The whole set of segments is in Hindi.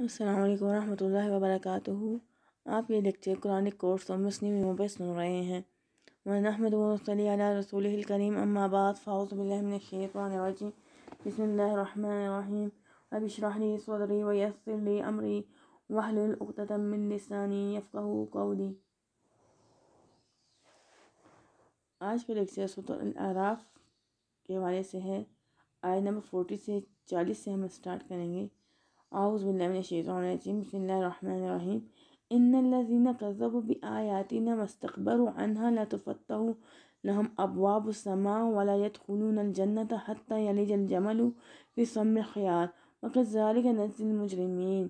अल्लाम वरहमल वर्क आप ये लेक्चर कुरान कोर्स और मुस्लिम इमों पर सुन रहे हैं मैं अहमद रसूल करीम अम्माबाद फ़ाउज़बिल्लिनशैतवानजी बसमीम अबिशराहली सदरी अमरी कौली आज का लेक्चर सतराफ़ के हवाले से है आय नंबर फोर्टी से चालीस से हम स्टार्ट करेंगे أعوذ بالله من الشيطان الرجيم بسم الله الرحمن الرحيم إن الذين كذبوا بآياتنا واستكبروا عنها لا تفتح لهم أبواب السماء ولا يدخلون الجنة حتى يلج الجمل في سم الخيار وكذلك نجزي المجرمين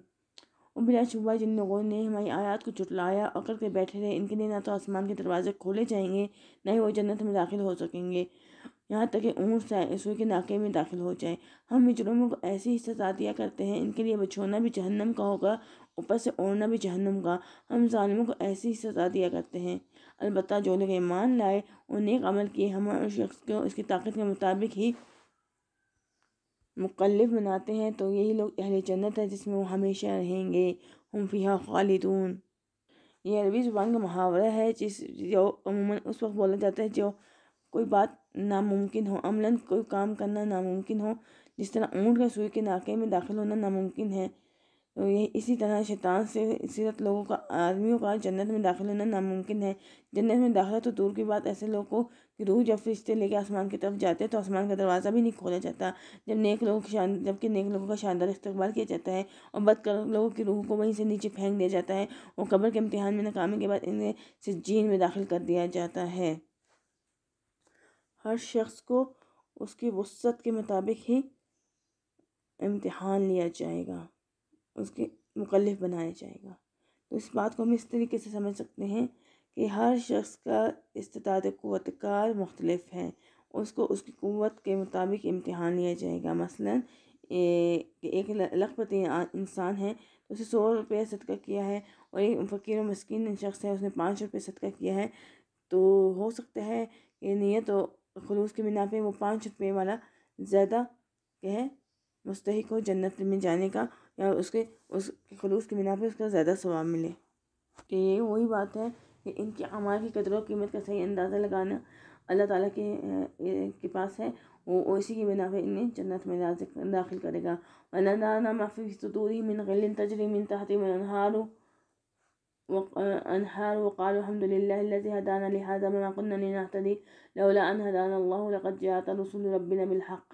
جن لوگوں نے ہماری آیات کو چٹلایا اور کر کے بیٹھے رہے ان کے रहे نہ تو آسمان کے دروازے کھولے جائیں گے نہ ہی وہ جنت میں داخل ہو سکیں گے यहाँ तक कि ऊँट यीशु के नाके में दाखिल हो जाए हम मुजरमों को ऐसी ही सजा दिया करते हैं इनके लिए बिछोना भी जहन्नम का होगा ऊपर से ओढ़ना भी जहन्नम का हम ालिमों को ऐसी ही सजा दिया करते हैं अलबत् जो लोग ईमान लाए और नेक अमल किए हम उस शख्स को उसकी ताकत के मुताबिक ही मुकलफ बनाते हैं तो यही लोग अहल जन्नत है जिसमें वो हमेशा रहेंगे हम फ़िया खालिदून ये अरबी ज़ुबान का मुहावरा है जिस जो अमूमन उस वक्त बोला जाता है जो कोई बात नामुमकिन हो अमलन कोई काम करना नामुमकिन हो जिस तरह ऊँट का सुई के नाके में दाखिल होना नामुमकिन है तो ये इसी तरह शैतान से सीरत लोगों का आदमियों का जन्नत में दाखिल होना नामुमकिन है जन्नत में दाखिला तो दूर की बात ऐसे लोगों को कि रूह जब रिश्ते लेके आसमान की तरफ जाते हैं तो आसमान का दरवाज़ा भी नहीं खोला जाता जब नेक लोगों की शान जबकि नेक लोगों का शानदार इस्तेमाल किया जाता है और बदकर लोगों की रूह को वहीं से नीचे फेंक दिया जाता है और कब्र के इम्तहान में नाकामी के बाद इन्हें जीन में दाखिल कर दिया जाता है हर शख्स को उसकी वसत के मुताबिक ही इम्तहान लिया जाएगा उसके मुखलफ बनाया जाएगा तो इस बात को हम इस तरीके से समझ सकते हैं कि हर शख्स का इस्तात मुख्तलफ है उसको उसकी क़वत के मुताबिक इम्तहान लिया जाएगा मसलन एक लखपति इंसान है तो उसे सौ रुपये सदका किया है और एक फ़कीर मस्किन शख्स है उसने पाँच रुपये सदका किया है तो हो सकता है कि नीयत तो खलूस के बिना वो पाँच रुपये वाला ज़्यादा कह मुस्तक हो जन्नत में जाने का या उसके उस खलूस के बिना उसका ज़्यादा सवाब मिले कि ये वही बात है कि इनके अमार की कदर और कीमत का सही अंदाज़ा लगाना अल्लाह ताला के के पास है वो इसी के बिना पर इन्हें जन्नत में दाखिल करेगा वल्ला माफ़ी दूरी मिन गलिन तजरी मिन तहती मनहारू أنهار وقالوا الحمد لله الذي هدانا لهذا ما كنا لنهتدي لولا أن هدانا الله لقد جاءت رسول ربنا بالحق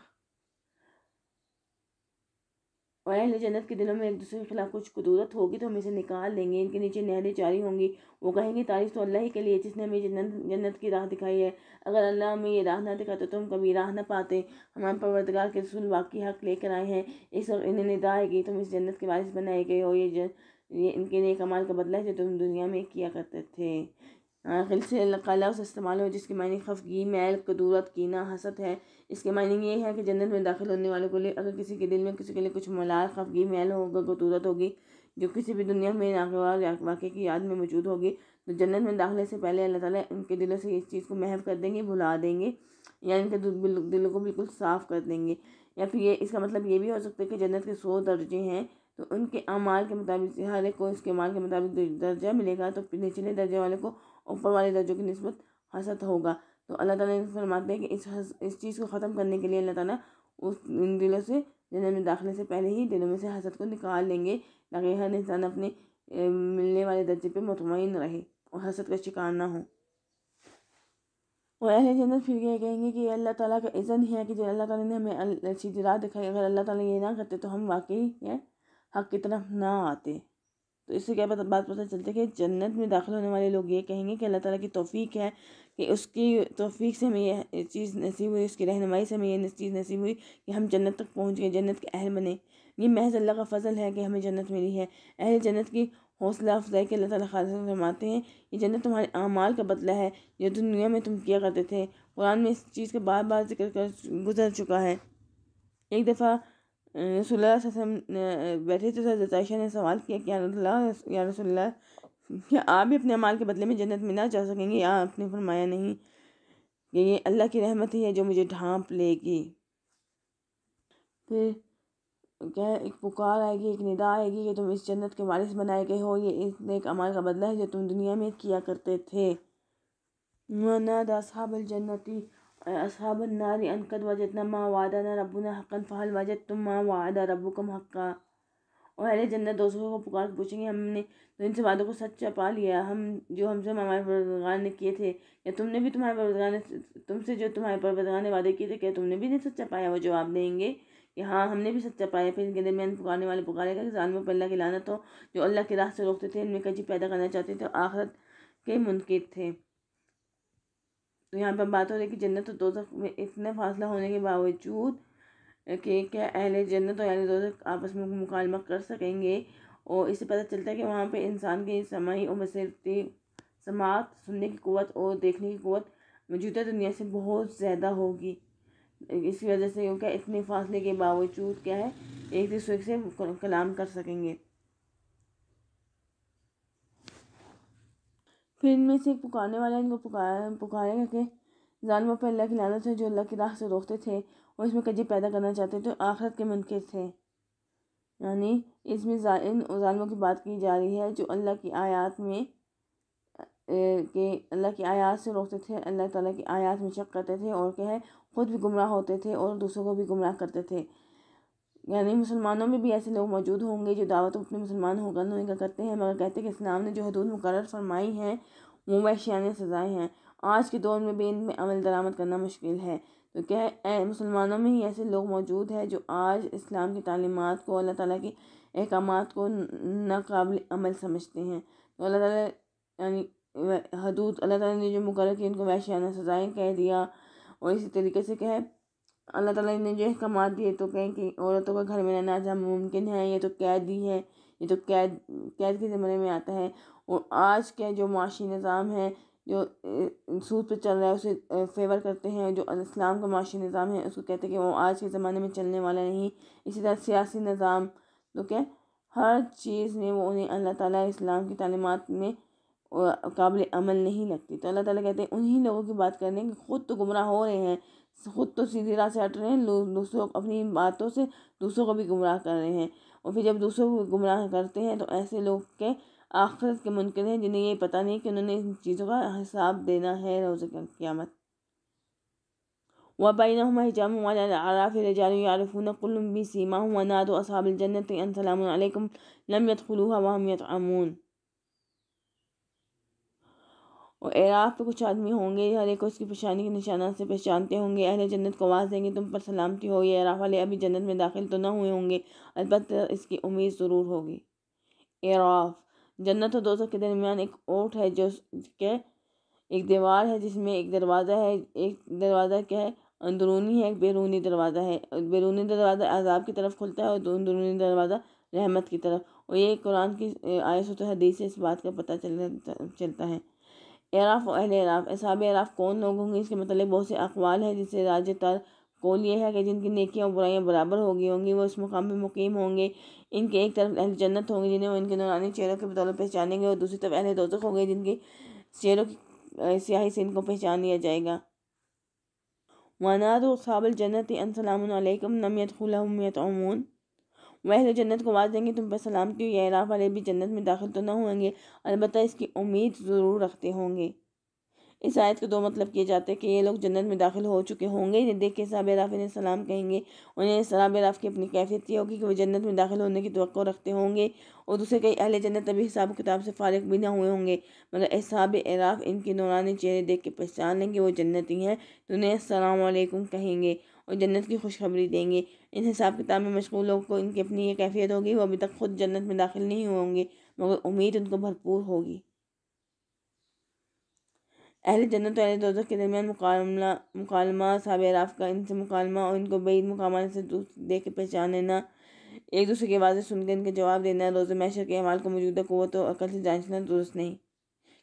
और अहल जन्नत के दिनों में एक दूसरे के खिलाफ कुछ कदूरत होगी तो हम इसे निकाल लेंगे इनके नीचे नहरें जारी होंगी वो कहेंगे तारीफ तो अल्लाह ही के लिए जिसने हमें जन्नत जन्नत की राह दिखाई है अगर अल्लाह हमें ये राह ना दिखाते तो हम कभी राह ना पाते हमारे परवरदगार के रसूल वाकई हक लेकर आए हैं इस वक्त इन्हें निदा की तुम इस जन्नत के वारिस बनाए गए हो ये ये इनके नए अमाल का बदला है जो तुम दुनिया में किया करते थे आखिर से का लफ्ज़ इस्तेमाल हो जिसके मायने खफगी मैल कदूरत कीना हसत है इसके मायने ये है कि जन्नत में दाखिल होने वालों के लिए अगर किसी के दिल में किसी के लिए कुछ मलाल खफगी मैल होगा कदूरत होगी जो किसी भी दुनिया में नागवार वाक़े की याद में मौजूद होगी तो जन्नत में दाखिले से पहले अल्लाह ताला इनके दिलों से इस चीज़ को महव कर देंगे भुला देंगे या इनके दिलों को बिल्कुल साफ़ कर देंगे या फिर ये इसका मतलब ये भी हो सकता है कि जन्नत के सौ दर्जे हैं तो उनके अमाल के मुताबिक हर एक को इसके अमाल के मुताबिक दर्जा मिलेगा तो निचले दर्जे वाले को ऊपर वाले दर्जों की नस्बत हसत होगा तो अल्लाह ताला फरमाते हैं कि इस हस, इस चीज़ को ख़त्म करने के लिए अल्लाह ताला उस इन दिलों से जन्म में दाखिले से पहले ही दिलों में से हसत को निकाल लेंगे ताकि हर इंसान अपने मिलने वाले दर्जे पर मुतमिन रहे और हसत का शिकार ना हो और अहले जन्नत फिर ये कहेंगे कि अल्लाह ताला का इज़न है कि जो अल्लाह ताला ने हमें अच्छी राह दिखाई अगर अल्लाह ताला ये ना करते तो हम वाकई है हक की तरफ ना आते तो इससे क्या बात पता चलती है कि जन्नत में दाखिल होने वाले लोग ये कहेंगे कि अल्लाह ताला की तोफ़ी है कि उसकी तोफ़ी से हमें यह चीज़ नसीब हुई उसकी रहनमाई से हमें यह चीज़ नसीब हुई कि हम जन्नत तक पहुँच गए जन्नत के अहल बने ये महज अल्लाह का फजल है कि हमें जन्नत मिली है अहल जन्नत की हौसला अफजाई के अल्लाह ताला खास फरमाते हैं ये जन्नत तुम्हारे अमाल का बदला है जो दुनिया में तुम किया करते थे कुरान में इस चीज़ का बार बार जिक्र कर गुजर चुका है एक दफ़ा रसोल्ला बैठे तो सर ने सवाल किया कि या रसोल्ला क्या आप भी अपने अमाल के बदले में जन्नत में ना जा सकेंगे या आपने फरमाया नहीं कि ये अल्लाह की रहमत ही है जो मुझे ढांप लेगी फिर क्या एक पुकार आएगी एक निदा आएगी कि तुम इस जन्नत के वारिस बनाए गए हो ये इस नेक अमाल का बदला है जो तुम दुनिया में किया करते थे मना दासाबल जन्नती असहाब النار أن قد وجدنا ما وعدنا रबुना हक़न फ़हल वजद तुम माँ वादा रबुकम हक़ा और अहले जन्नत दोस्तों को पुकार पूछेंगे हमने तो इनसे वादों को सच्चा पा लिया हम जो हमसे हमारे परवरदगार ने किए थे या तुमने भी तुम्हारे परवरदगार ने तुमसे जो तुम्हारे परवरदगार ने वादे किए थे क्या तुमने भी नहीं सच्चा पाया वो जवाब देंगे कि हाँ हमने भी सच्चा पाया फिर इनके दरमियान पुकारने वाले पुकारेगा कि जानवर पर अल्लाह की लानत हो जो अल्लाह के रास्ते रोकते थे इनमें कजी पैदा करना चाहते थे और आखरत के मुनकद थे तो यहाँ पर बात हो रही है कि जन्नत और दोजख में इतना फासला होने के बावजूद कि क्या अहल जन्नत और अहल दोजख आपस में मुकालमा कर सकेंगे और इससे पता चलता है कि वहाँ पर इंसान की समाई और बसरती समात सुनने की कुत और देखने की कुत मौजूदा दुनिया से बहुत ज़्यादा होगी इसी वजह से क्या इतने फासले के बावजूद क्या है एक दूसरे से कलाम कर सकेंगे फिर इनमें से एक पुकारने वाला इनको पुकार पुकारे करके ालमों पर अल्लाह की लानत है जो अल्लाह की राह से रोकते थे और इसमें कजी पैदा करना चाहते थे तो आखरत के मुनकर थे यानी इसमें इन जानवरों की बात की जा रही है जो अल्लाह की आयात में के अल्लाह की आयात से रोकते थे अल्लाह ताला की आयात में शक करते थे और क्या है ख़ुद भी गुमराह होते थे और दूसरों को भी गुमराह करते थे यानी मुसलमानों में भी ऐसे लोग मौजूद होंगे जो दावत अपने मुसलमान होकर का करते हैं मगर कहते हैं कि इस्लाम ने जो हदूद मुकर फरमाई हैं वो वैश्यान सज़ाएँ हैं आज के दौर में भी इनमें अमल दरामद करना मुश्किल है तो क्या मुसलमानों में ही ऐसे लोग मौजूद हैं जो आज इस्लाम की तालीमत को अल्लाह ताली के अहकाम को नाकबिल अमल समझते हैं तो अल्लाह ताला यानी हदूद अल्लाह ताली ने जो मुकर की उनको वैश्याना सज़ाएँ कह दिया और इसी तरीके से कहे अल्लाह ताला ने जो अहकाम दिए तो कहें कि औरतों का घर में रहना जहाँ मुमकिन है ये तो कैद ही है ये तो कैद कैद के ज़माने में आता है और आज के जो माशी निज़ाम है जो सूद पर चल रहा है उसे फेवर करते हैं जो इस्लाम का माशी निज़ाम है उसको कहते हैं कि वो आज के ज़माने में चलने वाला नहीं इसी तरह सियासी निज़ाम तो क्या हर चीज़ में वो उन्हें अल्लाह ताला इस्लाम की तालीमत में काबिल अमल नहीं लगती तो अल्लाह ताला कहते हैं उन्हीं लोगों की बात करने कि ख़ुद तो गुमराह हो रहे हैं खुद तो सीधे से हट रहे हैं दूसरों अपनी बातों से दूसरों को भी गुमराह कर रहे हैं और फिर जब दूसरों को गुमराह करते हैं तो ऐसे लोग के आखिरत के मुनकर हैं जिन्हें ये पता नहीं कि उन्होंने इन चीज़ों का हिसाब देना है रोज़ क़्यामत वबैनहुमा हिजाम वल अराफ रिजाल यारिफून कुल्लुम बिसीमाहुम व नादू तो असहाबल जन्नति अन सलामुन अलैकुम और एराफ पे कुछ आदमी होंगे हर एक को उसकी परेशानी के निशाना से पहचानते होंगे अहल जन्नत को आवाज़ देंगे तुम पर सलामती हो ये एराफ वाले अभी जन्नत में दाखिल तो ना हुए होंगे अलबत् इसकी उम्मीद ज़रूर होगी एराफ जन्नत और दोस्तों के दरमियान एक ओट है जो के एक दीवार है जिसमें एक दरवाज़ा है एक दरवाज़ा क्या है अंदरूनी है एक बैरूनी दरवाज़ा है बैरूनी दरवाज़ा आज़ाब की तरफ खुलता है और अंदरूनी दरवाज़ा रहमत की तरफ और ये कुरान की तो हदीस से इस बात का पता चल चलता है एराफ और अहल एराफ एसाब एराफ कौन लोग होंगे इसके मतलब बहुत से अकवाल हैं जिससे राज्य तर कौल ये है कि जिनकी नेकियाँ और बुराइयाँ बराबर हो गई होंगी वो इस मुकाम पर मुकीम होंगे इनके एक तरफ अहल जन्नत होंगे जिन्हें वो इनके नौरानी चेहरों के बतौर पहचानेंगे और दूसरी तरफ अहल दोजक होंगे जिनके चेहरों की स्याही से इनको पहचान लिया जाएगा वनार साबल जन्नत अनसलामकम नमियत खुलामियत अमून महल जन्नत को आवाज़ देंगे तुम पर सलाम क्यों ये राह वाले भी जन्नत में दाखिल तो ना होंगे अलबत् इसकी उम्मीद ज़रूर रखते होंगे इस आयत के दो मतलब किए जाते हैं कि ये लोग जन्नत में दाखिल हो चुके होंगे इन्हें देख के साब राफ इन्हें सलाम कहेंगे उन्हें सलाब राफ की अपनी कैफियत ये होगी कि वो जन्नत में दाखिल होने की तो रखते होंगे और दूसरे कई अहले जन्नत अभी हिसाब किताब से फारग भी ना हुए होंगे मगर एसाब एराफ इनके नौरानी चेहरे देख के पहचान लेंगे वो जन्नत ही हैं तो उन्हें असलकुम कहेंगे और जन्नत की खुशखबरी देंगे इन हिसाब किताब में मशगूल लोग को इनकी अपनी ये कैफियत होगी वो अभी तक खुद जन्नत में दाखिल नहीं होंगे मगर उम्मीद उनको भरपूर होगी अहल जन्नत और अहल दोजक के दरमियान मुकालमा मुकालमा साब राफ का इनसे मुकालमा और इनको बेद मुकामा से देख के पहचान लेना एक दूसरे की आवाज़ें सुनकर इनके जवाब देना रोज़ मैशर के अमाल को मौजूदा क़वत और अकल से जांचना दुरुस्त नहीं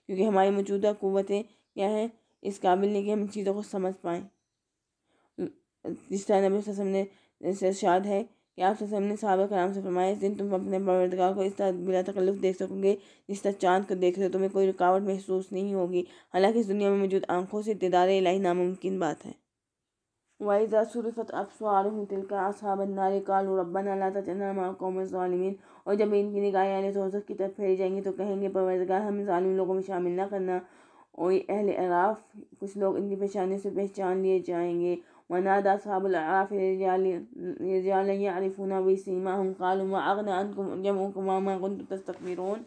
क्योंकि हमारी मौजूदा कुतें क्या हैं इस काबिल नहीं कि हम चीज़ों को समझ पाएँ जिस तरह नबी वसम ने जैसे शाद है कि आप सबने सबक कराम से फरमाया इस दिन तुम अपने परवरदगार को इस तरह बिला तकल्लुफ़ देख सकोगे जिस तरह चाँद को देख रहे हो तुम्हें कोई रुकावट महसूस नहीं होगी हालांकि इस दुनिया में मौजूद आंखों से इतदार इलाही नामुमकिन बात है वाइजा सुरफत अफसार तिलका असाब नारे कालू रब्बन अल्लाह तजना कौम और जब इनकी निगाह अहल तोजक की तरफ फेरी जाएंगी तो कहेंगे परवरदगार हमें ालिम लोगों में शामिल ना करना और अहल अराफ कुछ लोग इनकी पेशानी से पहचान लिए जाएंगे ونادى أصحاب الأعراف رجالا يعرفون بسيماهم قالوا ما أغنى عنكم جمعكم وما كنتم تستكبرون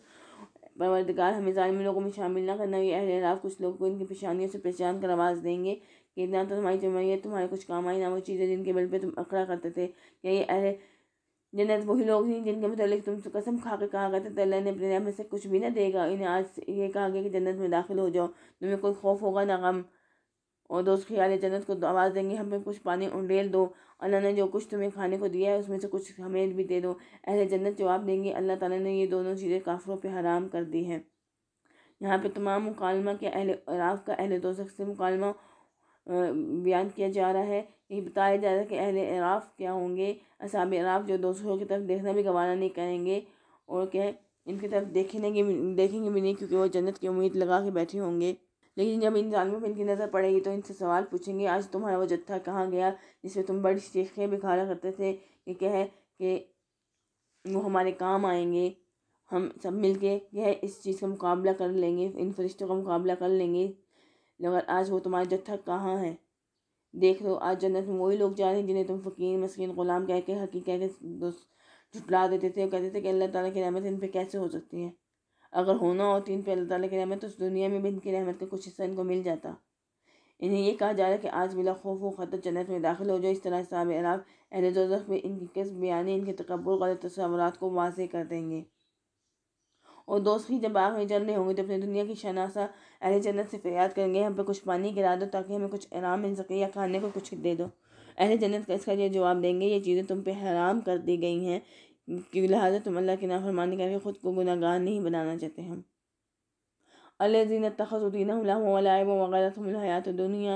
परवरदगार हमें जालिम लोगों में शामिल ना करना ये अहल राफ कुछ लोग को इनकी परेशानियों से पहचान कर आवाज़ देंगे कि ना तो तुम्हारी है तुम्हारे कुछ काम आई ना वो चीज़ें जिनके बल पे तुम अकड़ा करते थे या ये अहल जन्नत वही लोग थी जिनके मतलब तुम कसम खा के कहा करते थे अल्लाह ने अपने में से कुछ भी ना देगा इन्हें आज ये कहा गया कि जन्नत में दाखिल हो जाओ तुम्हें कोई खौफ होगा ना गम और दोस्त ख्याल जन्नत को आवाज़ देंगे हमें कुछ पानी उंडेल दो अल्लाह ने जो कुछ तुम्हें खाने को दिया है उसमें से कुछ हमें भी दे दो अहले जन्नत जवाब देंगे अल्लाह ताला ने ये दोनों चीज़ें काफरों पर हराम कर दी हैं यहाँ पे तमाम मुकालमा के अहल अराफ का अहल दो से मुकालमा बयान किया जा रहा है ये बताया जा रहा है कि अहल अराफ क्या होंगे असाब अराफ जो दोस्तों की तरफ देखना भी गवाना नहीं करेंगे और क्या इनकी तरफ देखेंगे देखेंगे भी नहीं क्योंकि वो जन्नत की उम्मीद लगा के बैठे होंगे लेकिन जब इन जानवरों पर इनकी नज़र पड़ेगी तो इनसे सवाल पूछेंगे आज तुम्हारा वो जत्था कहाँ गया जिसमें तुम बड़ी चीखें बिखारा करते थे कि कह कि वो हमारे काम आएंगे हम सब मिल के यह इस चीज़ का मुकाबला कर लेंगे इन फरिश्तों का मुकाबला कर लेंगे मगर आज वो तुम्हारा जत्था कहाँ है देख लो आज जन्नत में वही लोग जा रहे हैं जिन्हें तुम फ़कीर मस्किन गुलाम कह के हकी कह के झुटला देते थे और कहते थे कि अल्लाह ताला की रहमत इन पर कैसे हो सकती है अगर होना होती इन पर अल्लाह ताली की रहमत तो उस दुनिया में भी इनकी रहमत का कुछ हिस्सा इनको मिल जाता इन्हें यह कहा जा रहा है कि आज बिला खौफ व खतर जन्नत में दाखिल हो जाए इस तरह साब अराब अहल में इनकी किस बयानी इनके तकबर गलत तस्वर को वाजे कर देंगे और दोस्त ही जब आग में जल रहे होंगे तो अपनी दुनिया की शनासा अहल जन्नत से फरियाद करेंगे हम पे कुछ पानी गिरा दो ताकि हमें कुछ आराम मिल सके या खाने को कुछ दे दो अहल जन्नत का इसका यह जवाब देंगे ये चीज़ें तुम पर हराम कर दी गई हैं कि लिहाजा तुम अल्लाह के नाफरमानी करके ख़ुद को गुनागार नहीं बनाना चाहते हम अलजीन तखसुद्दीन वलाब वगैरहयात दुनिया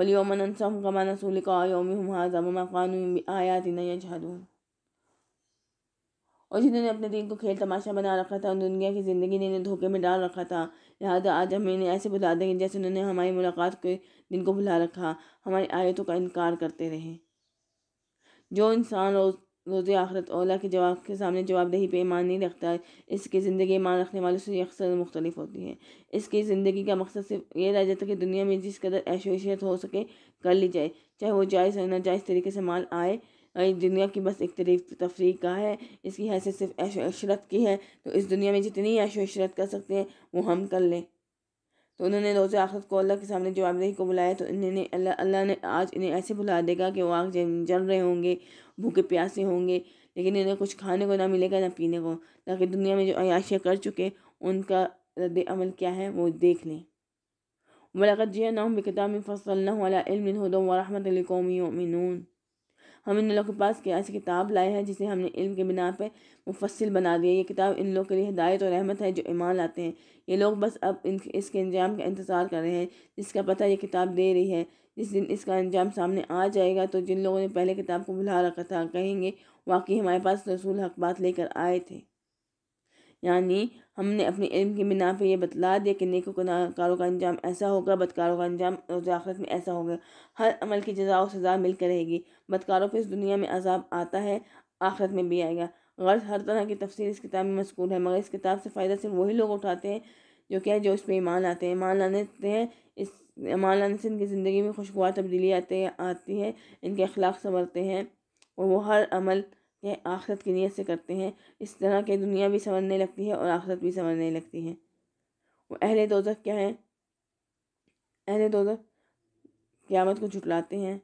वली अनसम कमान सूलिका योम आयात और जिन्होंने अपने दिन को खेल तमाशा बना रखा था उन दुनिया की ज़िंदगी ने इन्हें धोखे में डाल रखा था लिहाजा आज हम इन्हें ऐसे भुला देंगे जैसे उन्होंने हमारी मुलाकात के दिन को भुला रखा हमारी आयतों का इनकार करते रहे जो इंसान रोज़ रोज़ आखरत ओला के जवाब के सामने जवाबदेही पे ईमान नहीं रखता है इसकी ज़िंदगी ईमान रखने वालों से अक्सर मुख्तलिफ होती है इसकी ज़िंदगी का मकसद सिर्फ ये रह जाता है कि दुनिया में जिस कदर ऐशोशियत हो सके कर ली जाए चाहे वो जायज़ और नाजायज़ तरीके से माल आए दुनिया की बस एक तरीफ तफरी का है इसकी हैसियत सिर्फ ऐशो अशरत की है तो इस दुनिया में जितनी ऐशो अशरत कर सकते हैं वो हम कर लें तो उन्होंने रोज़ आखिर को अल्लाह के सामने जवाबदेही को बुलाया तो इन्होंने अल्लाह अल्लाह ने आज इन्हें ऐसे बुला देगा कि वो आग जल रहे होंगे भूखे प्यासे होंगे लेकिन इन्हें कुछ खाने को ना मिलेगा ना पीने को ताकि दुनिया में जो अयाशियाँ कर चुके उनका रद्द अमल क्या है वो देख लें वलकत जिया नाम बिकता में फसल वाला इल्म हदम वरहमत कौमी हम इन लोगों के पास ऐसी किताब लाए हैं जिसे हमने इल्म के बिना पर मुफसिल बना दिया ये किताब इन लोगों के लिए हिदायत और रहमत है जो ईमान लाते हैं ये लोग बस अब इन इसके अंजाम का इंतज़ार कर रहे हैं जिसका पता ये किताब दे रही है जिस दिन इसका अंजाम सामने आ जाएगा तो जिन लोगों ने पहले किताब को भुला रखा था कहेंगे वाकई हमारे पास रसूल हक बात लेकर आए थे यानी हमने अपने इल्म के बिना पर यह बतला दिया कि नेकों कारों का अंजाम ऐसा होगा बदकारों का अंजाम और आखिरत में ऐसा होगा हर अमल की जजा और सज़ा मिलकर रहेगी बदकारों पर इस दुनिया में अजाब आता है आखिरत में भी आएगा गर्ज हर तरह की तफसीर इस किताब में मस्कूर है मगर इस किताब से फ़ायदा सिर्फ वही लोग उठाते हैं जो क्या है जो इस पर ईमान आते हैं ईमान लाने हैं इस ईमान लाने से इनकी ज़िंदगी में खुशगवार तब्दीली आते आती है इनके अखलाक संवरते हैं और वो हर अमल के आखरत की नीयत से करते हैं इस तरह के दुनिया भी संवरने लगती है और आखरत भी संवरने लगती है वो अहल दोजक क्या है अहल दोजक क़्यामत को झुटलाते हैं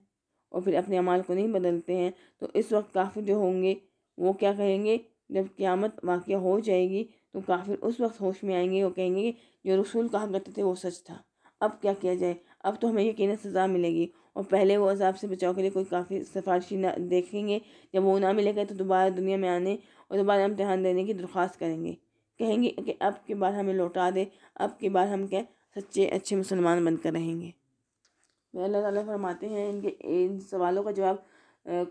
और फिर अपने अमाल को नहीं बदलते हैं तो इस वक्त काफिर जो होंगे वो क्या कहेंगे जब क़्यामत वाक़ हो जाएगी तो काफिर उस वक्त होश में आएंगे वो कहेंगे जो रसूल कहा करते थे वो सच था अब क्या किया जाए अब तो हमें यकीन सज़ा मिलेगी और पहले वो अजाब से बचाव के लिए कोई काफ़ी सिफारशी ना देखेंगे जब वो ना मिलेगा तो दोबारा दुनिया में आने और दोबारा इम्तहान देने की दरख्वास्त करेंगे कहेंगे कि अब के बाद हमें लौटा दे अब के बाद हम क्या सच्चे अच्छे मुसलमान बनकर रहेंगे अल्लाह ताली फरमाते हैं इनके इन सवालों का जवाब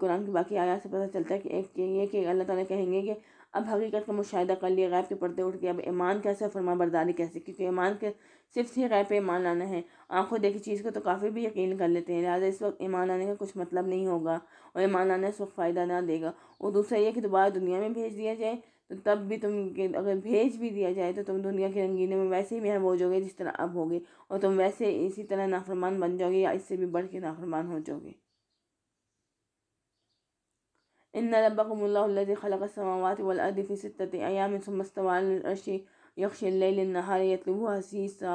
कुरान की बाकी आयात से पता चलता है कि ये कि अल्लाह ताली कहेंगे कि अब हकीकत का मुशाह कर लिया गैब के पर्दे उठ के अब ईमान कैसे फरमा बरदारी कैसे क्योंकि ईमान के सिर्फ ही गैब पर ईमान लाना है आंखों देखी चीज़ को तो काफ़ी भी यकीन कर लेते हैं लिहाजा इस वक्त ईमान लाने का कुछ मतलब नहीं होगा और ईमान लाना इस वक्त फ़ायदा ना देगा और दूसरा ये कि दोबारा दुनिया में भेज दिया जाए तो तब भी तुम अगर भेज भी दिया जाए तो तुम दुनिया की रंगीनों में वैसे ही हो जाओगे जिस तरह अब होगे और तुम वैसे इसी तरह नाफरमान बन जाओगे या इससे भी बढ़ के नाफरमान हो जाओगे इन रबी खलक समावत वलदिफ़ी अयाम समस्तवाल अर्शी यतलबू हसीसा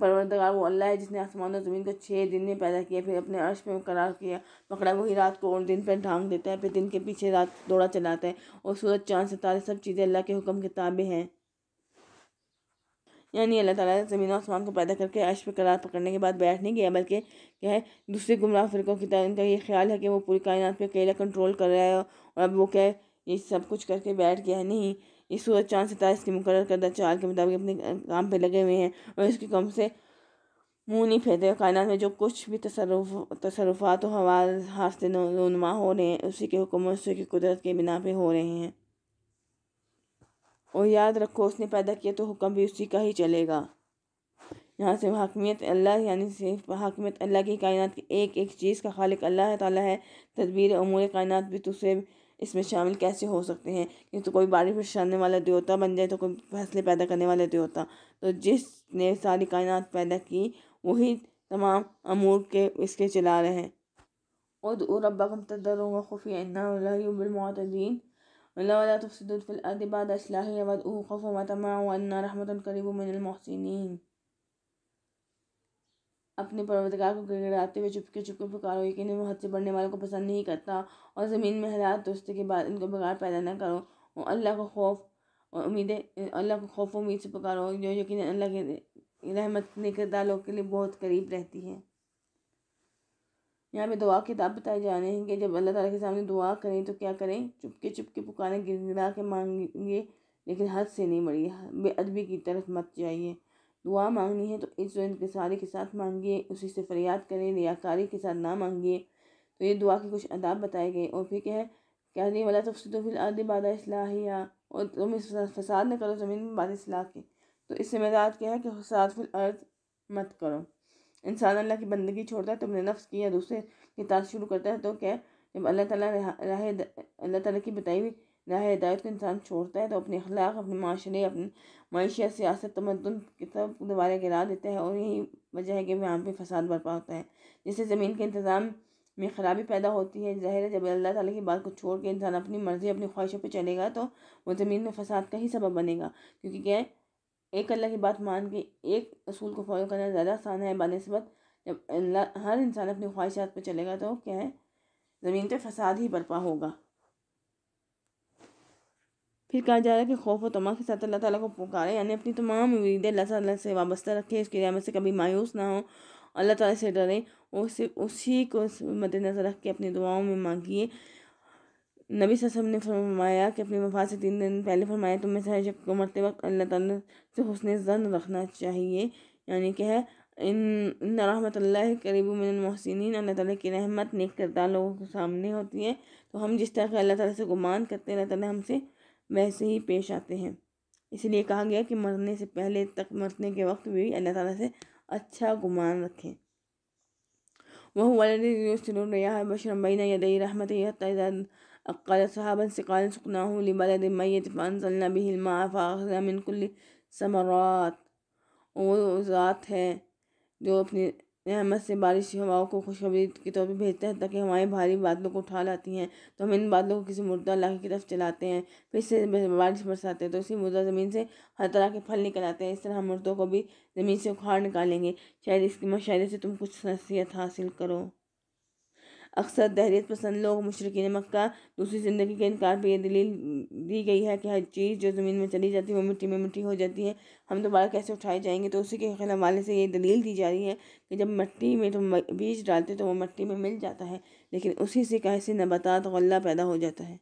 परवरदगार वो अल्लाह है जिसने आसमान और ज़मीन को छः दिन में पैदा किया फिर अपने अर्श में करार किया पकड़ा वही रात को और दिन पर ढांग देता है फिर दिन के पीछे रात दौड़ा चलाता है और सूरज चांद सितारे सब चीज़ें अल्लाह के हुक्म के ताबे हैं यानी अल्लाह ताला ने ज़मीन और आसमान को पैदा करके अर्श पर करार पकड़ने के बाद बैठ नहीं गया बल्कि क्या है दूसरे गुमराह फिरकों की तरह इनका ये ख्याल है कि वो पूरी कायनात पर अकेला कंट्रोल कर रहा है और अब वो क्या है ये सब कुछ करके बैठ गया है नहीं इस सूरज चांद सितारे इसकी मुकर करदा चाल के मुताबिक अपने काम पर लगे हुए हैं और इसके कम से मुँह नहीं फेंते कायनात में जो कुछ भी तसरफ तसरफात तो हवा हादसे रूनुमा हो रहे हैं उसी के हुक्म उसी की कुदरत के बिना पे हो रहे हैं और याद रखो उसने पैदा किया तो हुक्म भी उसी का ही चलेगा यहाँ से हाकमियत अल्लाह यानी सिर्फ हाकमियत अल्लाह की कायनात की एक एक चीज़ का खालिक अल्लाह ताला है तदबीर अमूर कायनात भी तो इसमें शामिल कैसे हो सकते हैं नहीं तो कोई बारिश परेशानने वाला देवता बन जाए तो कोई फैसले पैदा करने वाला देवता तो जिसने सारी कायनात पैदा की वही तमाम अमूर के इसके चला रहे हैं और रब्बकम तदरूंगा खुफिया इन्नाबिलमतदीन वला तफसद फ़िल खफ़ मतमा करीब अपने परवरदगार को गिड़गिड़ाते हुए चुपके चुपके पुकारो यकीन वो हद से बढ़ने वालों को पसंद नहीं करता और ज़मीन में हालात दोस्ती के बाद इनको बिगाड़ पैदा न करो और अल्लाह को खौफ और उम्मीदें अल्लाह को खौफ उम्मीद से पुकारो जो यकीन अल्लाह के रहमत निकदा लोग के लिए बहुत करीब रहती है यहाँ पे दुआ किताब बताए जा रहे हैं कि जब अल्लाह ताला के सामने दुआ करें तो क्या करें चुपके चुपके पुकारें गिरा के मांगेंगे लेकिन हद से नहीं बढ़िए बेअदबी की तरफ मत जाइए दुआ मांगनी है तो इस इंतसारी के साथ मांगिए उसी से फरियाद करें रियाकारी के साथ ना मांगिए तो ये दुआ के कुछ अदाब बताए गए और फिर क्या है कह दिए वाला तफसदफिल तो आदि बादा और तुम इस फसाद न करो ज़मीन में बाद असलाह के तो इससे जिम्मेदार क्या है कि फसाद फिल मत करो इंसान अल्लाह की बंदगी छोड़ता है तो अपने नफ्स की या दूसरे के तार शुरू करता है तो क्या जब अल्लाह ताला राह अल्लाह ताला की बताई हुई ना हिदायत को इंसान छोड़ता है तो अपने अखलाक अपने माशरे अपने मीशत सियासत तमदन के सब दोबारा गिरा देता है और यही वजह है कि वहाँ पर फसाद बरपा होता है जिससे ज़मीन के इंतज़ाम में ख़राबी पैदा होती है ज़ाहिर है जब अल्लाह ताली की बात को छोड़ के इंसान अपनी मर्ज़ी अपनी ख्वाहिशों पर चलेगा तो वो ज़मीन में फसाद का ही सबब बनेगा क्योंकि क्या है एक अल्लाह की बात मान के एक असूल को फॉलो करना ज़्यादा आसान है बनस्बत जब अल्लाह हर इंसान अपनी ख्वाहिशात पर चलेगा तो क्या है ज़मीन पर फसाद ही बरपा होगा फिर कहा जा रहा है कि खौफ व तमा के साथ अल्लाह ताला को पुकारे यानी अपनी तमाम उम्मीदें अल्लाह ताला से वाबस्ता रखें उसकी रहमत से कभी मायूस ना हो अल्लाह ताला से डरें और सिर्फ उसी को मद्देनज़र रख के अपनी दुआओं में मांगिए नबी ससम ने फरमाया कि अपने वफा से तीन दिन पहले फरमाया तुम्हें से शक को मरते वक्त अल्लाह ताला से हुसन जन रखना चाहिए यानी कि है इन रहमत अल्लाह करीब मिन मोहसिन अल्लाह ताला की रहमत नेक करदार लोगों के सामने होती है तो हम जिस तरह के अल्लाह ताला से गुमान करते हैं अल्लाह ताला हमसे वैसे ही पेश आते हैं इसलिए कहा गया कि मरने से पहले तक मरने के वक्त भी अल्लाह ताला से अच्छा गुमान रखें वह वलदन या बशरमबैन यदई रहमत अक्ल सहाबन सिकाल मैत फ़ानसलना बिलमा समरात वो ज़ात है जो अपने रहमत से बारिश हवाओं को खुशखबरी के तौर पर भेजते हैं ताकि हमारे भारी बादलों को उठा लाती हैं तो हम इन बादलों को किसी मुर्दा इलाके की तरफ चलाते हैं फिर से बारिश बरसाते हैं तो इसी मुर्दा ज़मीन से हर तरह के फल निकल आते हैं इस तरह हम मुर्दों को भी ज़मीन से उखाड़ निकालेंगे शायद इसकी मशायरे से तुम कुछ नसीहत हासिल करो अक्सर दहरीत पसंद लोग मुशरकिन मक्का दूसरी ज़िंदगी के इनकार पर यह दलील दी गई है कि हर चीज़ जो ज़मीन में चली जाती है वो मिट्टी में मिट्टी हो जाती है हम दोबारा तो कैसे उठाए जाएंगे तो उसी के हवाले से ये दलील दी जा रही है कि जब मिट्टी में तुम बीज डालते तो वो मिट्टी में मिल जाता है लेकिन उसी से कैसे नबातात गल्ला पैदा हो जाता है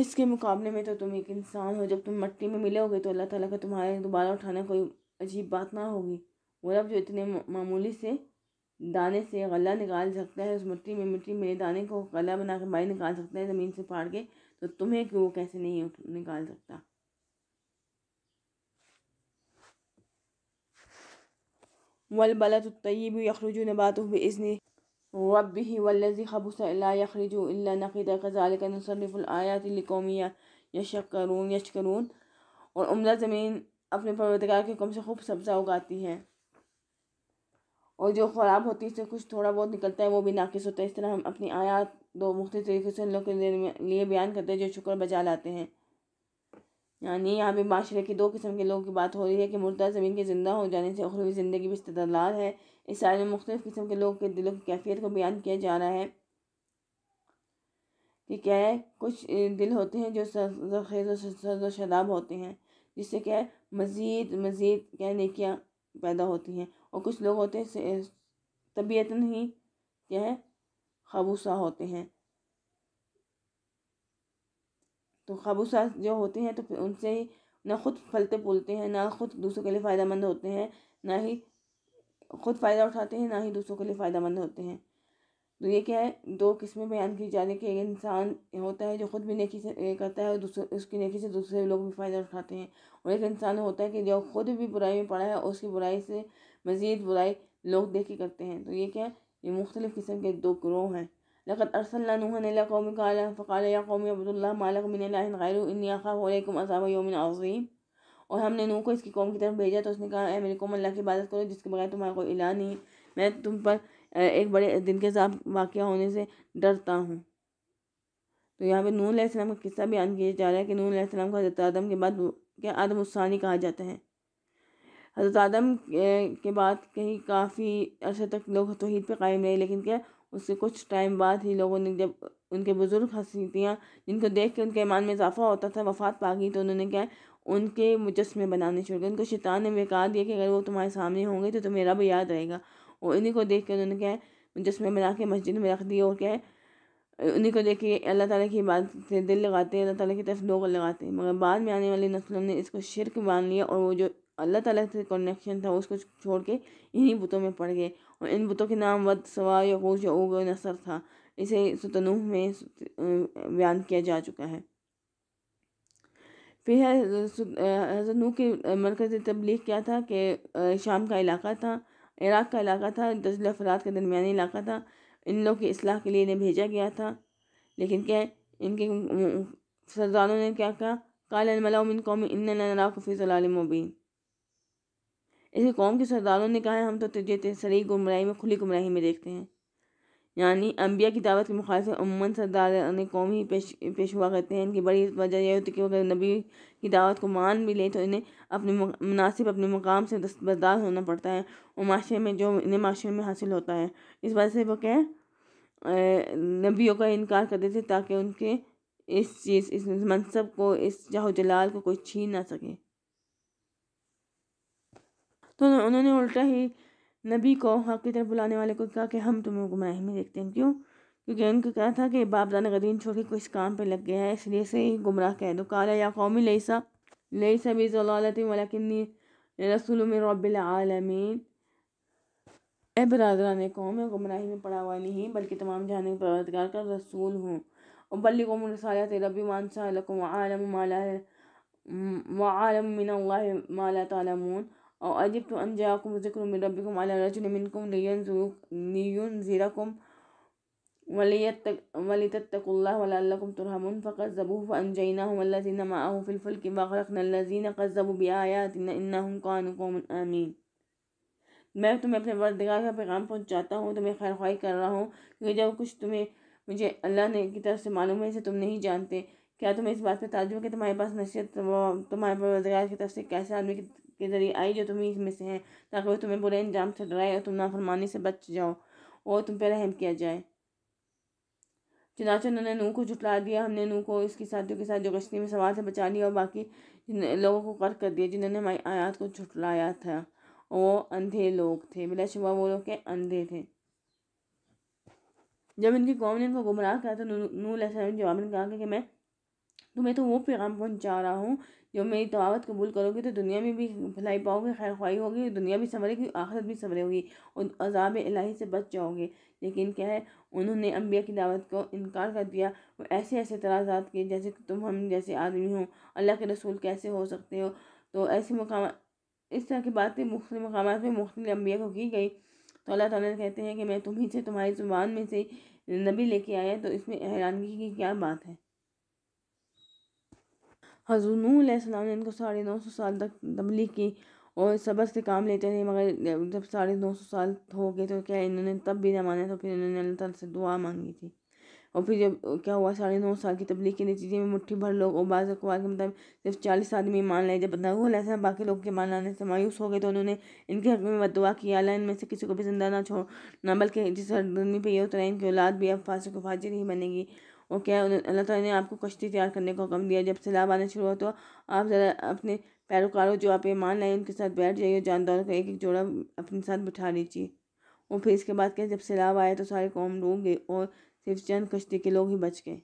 इसके मुकाबले में तो तुम एक इंसान हो जब तुम मिट्टी में मिलोगे तो अल्लाह ताला का तुम्हारे दोबारा उठाना कोई अजीब बात ना होगी वो रब जो इतने मामूली से दाने से गला निकाल सकता है उस मिट्टी में मिट्टी मेरे दाने को गला बना के बाहर निकाल सकता है ज़मीन से फाड़ के तो तुम्हें क्यों कैसे नहीं निकाल सकता वलबला तो तयब यखरजू नबात इसने रब ही वल्लि खबुसल्ला यखरजू अल्ला नक़ीद कज़ाल का यशकरून यशकरून और उमदा ज़मीन अपने परवतगार के हुक्म से खूब सब्ज़ा उगाती है और जो ख़राब होती है इससे कुछ थोड़ा बहुत निकलता है वो भी नाकिस होता है इस तरह हम अपनी आयात दो मुख्त तरीके से लोग के लिए बयान करते हैं जो शुक्र बजा लाते हैं यानी यहाँ पे माशरे की दो किस्म के लोगों की बात हो रही है कि मुर्दा ज़मीन के ज़िंदा हो जाने से अखरवी ज़िंदगी भी इस्तेदार है इस साल में मुख्तु किस्म के लोगों के दिलों की कैफियत को बयान किया जा रहा है कि क्या है कुछ दिल होते हैं जो सरखेज सर शदाब होते हैं जिससे क्या है मज़ीद मज़ीद क्या नेकियाँ पैदा होती हैं और कुछ लोग होते हैं तबीयतन ही क्या है खबूसा होते हैं तो खबूसा जो होते हैं तो फिर उनसे ही ना खुद फलते फूलते हैं ना खुद दूसरों के लिए फ़ायदा मंद होते हैं ना ही खुद फ़ायदा उठाते हैं ना ही दूसरों के लिए फ़ायदा मंद होते हैं तो ये क्या है दो किस्में बयान की जा रही है कि एक इंसान होता है जो खुद भी नेकी से करता है और दूसरे उसकी नेकी से दूसरे लोग भी फ़ायदा उठाते हैं और एक इंसान होता है कि जो खुद भी बुराई में पड़ा है उसकी बुराई से मज़ीद बुराई लोग देखी करते हैं तो ये क्या है ये मुख्तलिफ़ किस्म के दो ग्रोह हैं लक़त अरसल्लाकौम फ़ाल या कौम और हमने नूह को इसकी कौम की तरफ भेजा तो उसने कहा ए मेरी कौम अल्लाह की इबादत करो जिसके बगैर तुम्हारा कोई इला नहीं मैं तुम पर एक बड़े दिन के साथ वाक़ होने से डरता हूँ तो यहाँ पर पे नूह का किस्सा बयान किया जा रहा है कि सलाम का आदम के बाद क्या आदम उस्सानी कहा जाता है हज़रत आदम के बाद कहीं काफ़ी अर्से तक लोग तोहद पर कायम रहे लेकिन क्या उसके कुछ टाइम बाद ही लोगों ने जब उनके बुज़ुर्ग हस्तियाँ जिनको देख के उनके ईमान में इजाफा होता था वफात पा गई तो उन्होंने क्या उनके मुजस्मे बनाने शुरू किए उनको शैतान ने बेकार दिया कि अगर वो तुम्हारे सामने होंगे तो तुम्हें रब याद रहेगा और इन्हीं को देख के उन्होंने क्या है मुजस्मे बना के मस्जिद में रख दिए और क्या है उन्हीं को देख के अल्लाह ताला की बात से दिल लगाते हैं अल्लाह ताला की तरफ लोग लगाते हैं मगर बाद में आने वाली नस्लों ने इसको शिरक मान लिया और वो जो अल्लाह ताला से कनेक्शन था उसको छोड़ के इन्हीं बुतों में पड़ गए और इन बुतों के नाम वद सवा यकूज यूग नसर था इसे सतनूह में बयान किया जा चुका है फिर हजरत नूह के मरकज तबलीग क्या था कि शाम का इलाका था इराक़ का इलाका था दजल अफराद का दरमिया इलाका था इन लोग की असलाह के लिए इन्हें भेजा गया था लेकिन क्या इनके सरदारों ने क्या कहा काल मलाउमिन कौम इन मुबीन इसे कौम के सरदारों ने कहा है हम तो तुझे तेसरी गुमराही में खुली गुमराही में देखते हैं यानी अम्बिया की दावत के मुखालफ अमूमन सरदार ने कौम ही पेश पेशवा करते हैं इनकी बड़ी वजह यह होती है कि अगर नबी की दावत को मान भी लें तो इन्हें अपने मुनासिब अपने मुकाम से दस्तबरदार होना पड़ता है और माशरे में जो इन्हें माशरे में हासिल होता है इस वजह से वो कह नबियों का इनकार करते थे ताकि उनके इस चीज़ इस मनसब को इस जाहो जलाल को कोई छीन ना सके तो उन्होंने उल्टा ही नबी को हक की तरफ बुलाने वाले को कहा कि हम तुम्हें गुमराही में देखते हैं क्यों क्योंकि उनको कहा था कि बाप दाना गदीन छोड़ के कुछ काम पर लग गया है इसलिए से ही गुमराह कह दो काला या कौमी लईसा लईसा भी वलाकिन रसूल में रबालमीन ए ने कौम मैं गुमराही में पड़ा हुआ नहीं बल्कि तमाम जहान परवरदगार का रसूल हूँ और उबली को रसालत रबी मानसा आलम माला आलम मिन माला तमून और अजिब तो अनजाकुम ज़िक्र रबिकुम अलाजुमिनकुम ज़ीरकुम वलीतकुम तुरहमन फ़कत ज़बू फ़नजना वल्लिन माहू फ़िलफुल की वक़रक़ीन कज़बू बियातिन कानकौम आमीन मैं तुम्हें अपने वर्दगार का पैगाम पहुंचाता हूँ तुम्हें खैर ख्वाही कर रहा हूँ क्योंकि जब कुछ तुम्हें मुझे अल्लाह ने की तरफ से मालूम है इसे तुम नहीं जानते क्या तुम्हें इस बात में ताजुब कि तुम्हारे पास नसीहत तुम्हारे रोजगार की तरफ से कैसे आदमी के ज़रिए आई जो तुम्हें इसमें से है ताकि वो तुम्हें बुरे इंजाम से डराए और तुम नाफरमानी से बच जाओ और तुम पर रहम किया जाए चुनाचे उन्होंने नूह को जुटला दिया हमने नूह को इसके साथियों के साथ जो कश्ती में सवाल से बचा लिया और बाकी लोगों को कर कर दिया जिन्होंने हमारी आयात को झुटलाया था वो अंधे लोग थे शुभ वो लोग के अंधे थे जब इनकी कौम ने इनको गुमराह किया तो नूह जवाब ने कहा कि मैं तुम्हें तो, तो वो पैगाम पहुँचा रहा हूँ जो मेरी दावत कबूल करोगे तो दुनिया में भी भलाई पाओगे खैर ख्वाही होगी दुनिया भी संवरेगी आखिरत भी संवरेगी और अजाब इलाही से बच जाओगे लेकिन क्या है उन्होंने अम्बिया की दावत को इनकार कर दिया वो ऐसे ऐसे तराजात किए जैसे तुम हम जैसे आदमी हो अल्लाह के रसूल कैसे हो सकते हो तो ऐसे मकाम इस तरह की बातें मुख्त मकाम में मुख्तलि अम्बिया को की गई तो अल्लाह ताला कहते हैं कि मैं तुम्ही से तुम्हारी ज़ुबान में से नबी लेके आया तो इसमें हैरानगी की क्या बात है हजूनूसम ने इनको साढ़े नौ सौ साल तक तबलीग की और सबर से काम लेते रहे मगर जब साढ़े नौ सौ साल हो गए तो क्या इन्होंने तब भी ना माना तो फिर इन्होंने अल्लाह तला से दुआ मांगी थी और फिर जब क्या हुआ साढ़े नौ साल की तबलीग के नतीजे में मुठ्ठी भर लोग और बाज़ अखबार के मुताबिक सिर्फ चालीस आदमी मान लाए जब नगुल ऐसा बाकी लोग के मान लाने से मायूस हो गए तो उन्होंने इनके हक में बदवा किया अल्लाह इनमें से किसी को भी जिंदा ना छोड़ ना बल्कि जिस आदमी पर यह उतरा इनकी औलाद भी अब फासिक फाजिर ही बनेगी वो क्या अल्लाह ताला ने आपको कश्ती तैयार करने का हुक्म दिया जब सैलाब आना शुरू हुआ तो आप ज़रा अपने पैरोकारों जो आप ईमान लाए उनके साथ बैठ जाइए जानदारों का एक एक जोड़ा अपने साथ बिठा लीजिए और फिर इसके बाद क्या जब सैलाब आया तो सारे कौम डूब गए और सिर्फ चंद कश्ती के लोग ही बच गए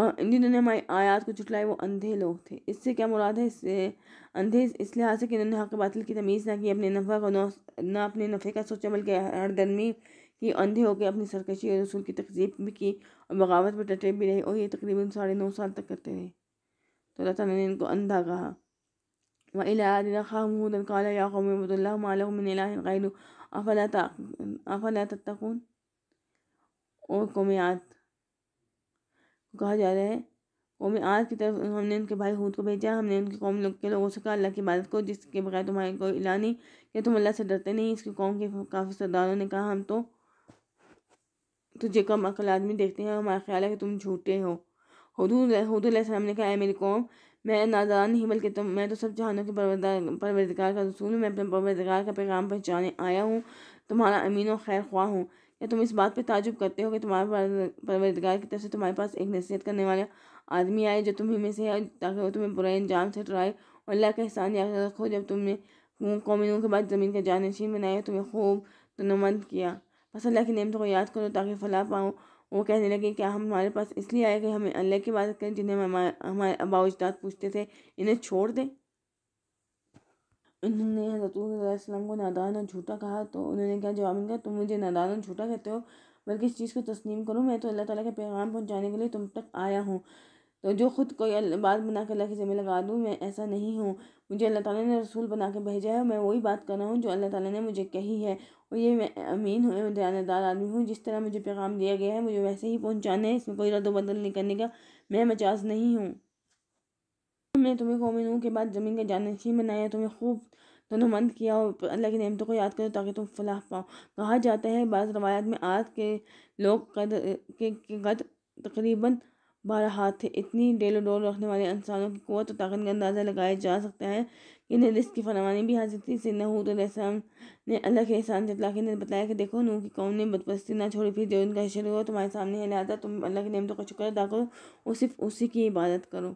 और जिन्होंने हमारी आयात को जुटलाए वो अंधे लोग थे इससे क्या मुराद है इससे अंधे इस लिहाज से कि इन्होंने हक बातिल की तमीज़ ना की अपने नफ़ा को ना अपने नफ़े का सोचा बल्कि हर दरमी कि अंधे होकर अपनी सरकशी और रसूल की तकजीब भी की और बगावत पर डटे भी रहे और ये तकरीबन साढ़े नौ साल तक करते रहे तो अल्लाह ने इनको अंधा कहा वला और कौम आत कहा जा रहा है कौम की तरफ हमने उनके भाई हूद को भेजा हमने उनकी कौम लोग के लोगों से कहा अल्लाह की इबादत को जिसके बगैर तुम्हारे कोई इला नहीं कि तुम अल्लाह से डरते नहीं इसकी कौम के काफ़ी सरदारों ने कहा हम तो तुझे तो कम अकल आदमी देखते हैं हमारा ख्याल है कि तुम झूठे हो होदूसम ने कहा है मेरी कौम मैं नादान नहीं बल्कि तुम मैं तो सब जहानों के परवरदगार का रसूल हूँ मैं अपने परवरदगार का पैगाम पहुँचाने आया हूँ तुम्हारा अमीन और खैर ख्वाह हूँ या तुम इस बात पर ताजुब करते हो कि तुम्हारे परवरदगार की तरफ से तुम्हारे पास एक नसीहत करने वाला आदमी आए जो तुम्हें में से है ताकि वो तुम्हें बुरे अंजाम से टुराए और अल्लाह का एहसान याद रखो जब तुमने कौमियों के बाद ज़मीन का जानशीन बनाया तुम्हें खूब तनमंद किया बस अल्लाह की नियमतों को याद करो ताकि फला पाऊँ वो कहने लगे क्या हम हमारे पास इसलिए आए कि हमें अल्लाह की बात करें जिन्हें हमारे हमारे अबाव पूछते थे इन्हें छोड़ दें उन्होंने रसूलम को नादान और झूठा कहा तो उन्होंने क्या जवाब दिया तुम मुझे नादान और झूठा कहते हो बल्कि इस चीज़ को तस्लीम करो मैं तो अल्लाह ताला के पैगाम पहुंचाने के लिए तुम तक आया हूँ तो जो ख़ुद कोई बात बना कर अल्लाह के ज़िम्मे लगा दूँ मैं ऐसा नहीं हूँ मुझे अल्लाह ताला ने रसूल बना के भेजा है मैं वही बात कर रहा हूँ जो अल्लाह ताला ने मुझे कही है और ये मैं अमीन हूँ दयानदार आदमी हूँ जिस तरह मुझे पैगाम दिया गया है मुझे वैसे ही पहुँचाना है इसमें कोई रद्दबदल नहीं करने का मैं मजाज नहीं हूँ मैं तुम्हें कौमी हूँ के बाद ज़मीन का जानशीन बनाया तुम्हें खूब तनुमंद किया और अल्लाह की नियमतों को याद करो ताकि तुम फलाह पाओ कहा जाता है बाज़ रवायात में आज के लोग कद के, के कद तकरीबन बारह हाथ थे इतनी डेलो डोल रखने वाले इंसानों की कुत और ताकत का अंदाज़ा लगाया जा सकता है कि इन्हें रिस्क की फरमानी भी हासिल थी इससे नहूत तो रसम ने अल्लाह के एहसान जतला के ने बताया कि देखो नूह की कौन ने बदपस्ती ना छोड़ी फिर जो उनका शुरू हुआ तुम्हारे सामने है लिहाजा तुम अल्लाह की नियमतों का शुक्र अदा करो और सिर्फ उसी की इबादत करो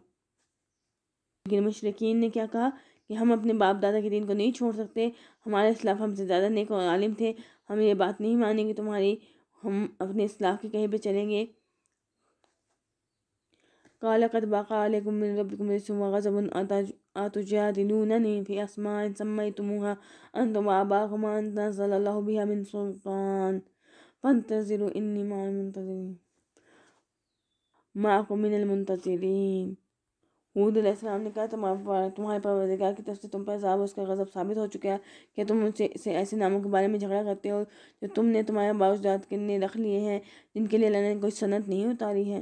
लेकिन मशरकिन ने क्या कहा कि हम अपने बाप दादा के दिन को नहीं छोड़ सकते हमारे खिलाफ हमसे ज़्यादा नेक और आलिम थे हम ये बात नहीं मानेंगे तुम्हारी हम अपने इसलाफ के कहे पर चलेंगे قال قد بقى عليكم من ربكم رسوم وغزب أتجادلونني في أسماء سميتموها أنتم وأباكم أن تنزل الله بها من سلطان فانتظروا إني مع المنتظرين معكم من المنتظرين हूद अलैहिस्सलाम ने कहा तुम्हारे तुम्हारे परवरदिगार की तरफ से तुम पर अजाब उसका गज़ब साबित हो चुका है कि तुम उनसे से ऐसे नामों के बारे में झगड़ा करते हो जो तुमने तुम्हारे बावजदाद के ने रख लिए हैं जिनके लिए अल्लाह कोई सनत नहीं उतारी है